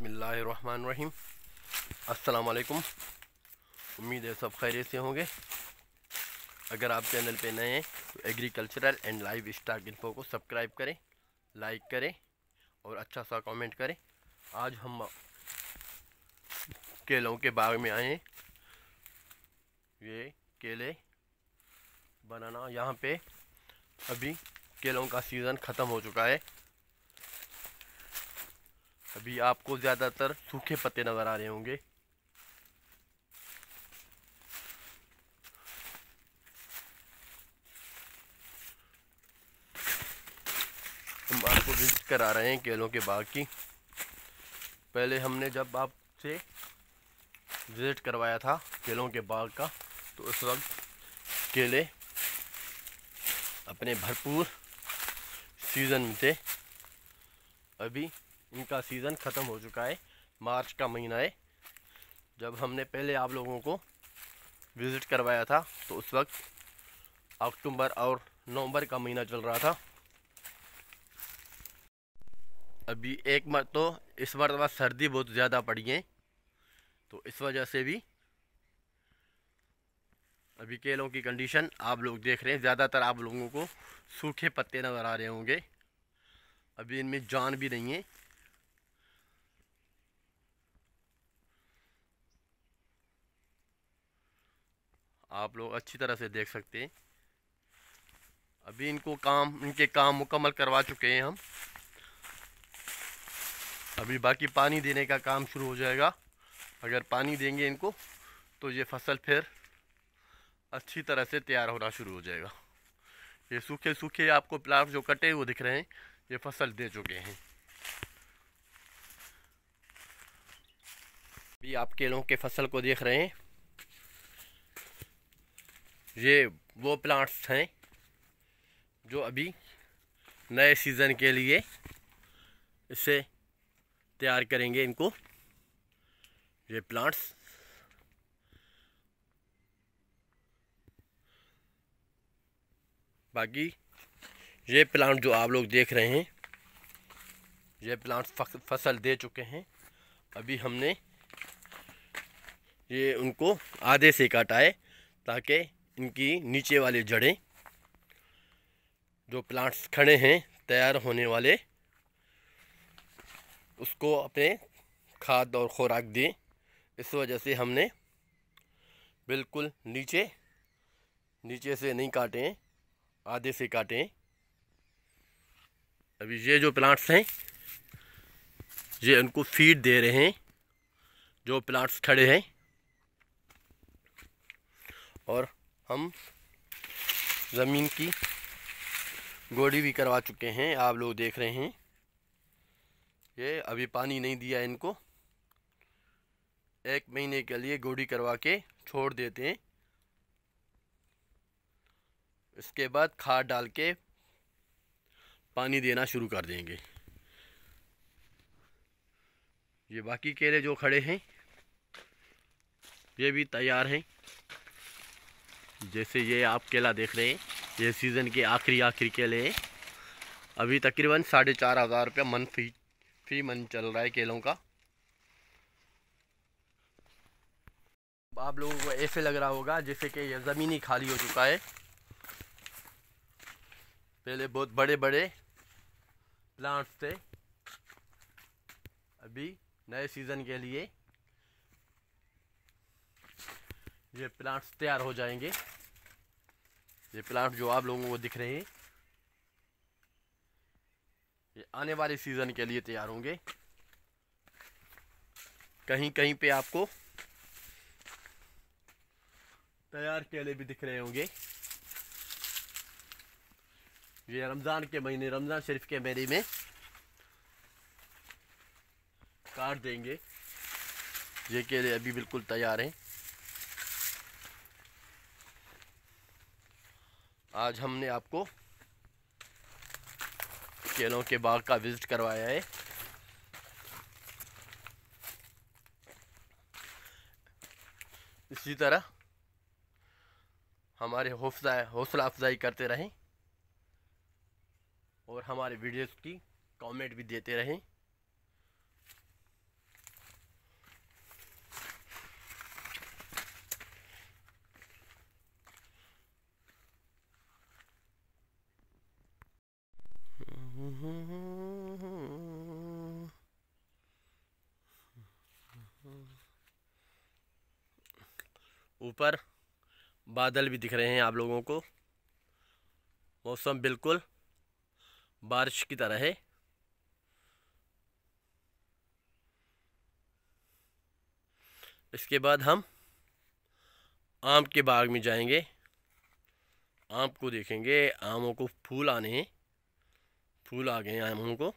बसमीम असलकुम उम्मीद है सब खैरियत से होंगे अगर आप चैनल पे नए हैं तो agricultural and life stock info को सब्सक्राइब करें लाइक करें और अच्छा सा कमेंट करें आज हम केलों के बाग में आए हैं ये केले बनाना यहाँ पे अभी केलों का सीज़न ख़त्म हो चुका है अभी आपको ज़्यादातर सूखे पत्ते नज़र आ रहे होंगे हम आपको विजिट करा रहे हैं केलों के बाग की पहले हमने जब आपसे विजिट करवाया था केलों के बाग का तो उस वक्त केले अपने भरपूर सीज़न में थे अभी इनका सीज़न ख़त्म हो चुका है मार्च का महीना है जब हमने पहले आप लोगों को विज़िट करवाया था तो उस वक्त अक्टूबर और नवंबर का महीना चल रहा था अभी एक मर तो इस मरतबा तो सर्दी बहुत ज़्यादा पड़ी है तो इस वजह से भी अभी केलों की कंडीशन आप लोग देख रहे हैं ज़्यादातर आप लोगों को सूखे पत्ते नज़र आ रहे होंगे अभी इनमें जान भी नहीं है आप लोग अच्छी तरह से देख सकते हैं अभी इनको काम इनके काम मुकम्मल करवा चुके हैं हम अभी बाकी पानी देने का काम शुरू हो जाएगा अगर पानी देंगे इनको तो ये फसल फिर अच्छी तरह से तैयार होना शुरू हो जाएगा ये सूखे सूखे आपको प्लाट जो कटे हुए दिख रहे हैं ये फसल दे चुके हैं अभी आप केलों के फसल को देख रहे हैं ये वो प्लांट्स हैं जो अभी नए सीज़न के लिए इसे तैयार करेंगे इनको ये प्लांट्स बाकी ये प्लांट जो आप लोग देख रहे हैं ये प्लांट्स फसल दे चुके हैं अभी हमने ये उनको आधे से काटा है ताकि इनकी नीचे वाले जड़ें जो प्लांट्स खड़े हैं तैयार होने वाले उसको अपने खाद और ख़ुराक दें इस वजह से हमने बिल्कुल नीचे नीचे से नहीं काटें आधे से काटें अभी ये जो प्लांट्स हैं ये उनको फीड दे रहे हैं जो प्लांट्स खड़े हैं और हम ज़मीन की गोड़ी भी करवा चुके हैं आप लोग देख रहे हैं ये अभी पानी नहीं दिया इनको एक महीने के लिए गोड़ी करवा के छोड़ देते हैं इसके बाद खाद डाल के पानी देना शुरू कर देंगे ये बाकी केले जो खड़े हैं ये भी तैयार हैं जैसे ये आप केला देख रहे हैं ये सीज़न के आखिरी आखिरी केले हैं अभी तकरीबन साढ़े चार हज़ार रुपया मन फी फी मन चल रहा है केलों का आप लोगों को ऐसे लग रहा होगा जैसे कि यह ज़मीन ही खाली हो चुका है पहले बहुत बड़े बड़े प्लांट्स थे अभी नए सीज़न के लिए ये प्लांट्स तैयार हो जाएंगे ये प्लांट जो आप लोगों को दिख रहे हैं ये आने वाले सीज़न के लिए तैयार होंगे कहीं कहीं पे आपको तैयार केले भी दिख रहे होंगे ये रमज़ान के महीने रमज़ान शरीफ के मेरे में काट देंगे ये केले अभी बिल्कुल तैयार हैं आज हमने आपको केलों के बाग का विज़िट करवाया है इसी तरह हमारे हौसला हौसला अफजाई करते रहें और हमारे वीडियोस की कमेंट भी देते रहें हम्म। ऊपर बादल भी दिख रहे हैं आप लोगों को मौसम बिल्कुल बारिश की तरह है इसके बाद हम आम के बाग में जाएंगे आम को देखेंगे आमों को फूल आने हैं फूल आ गए हैं आमों को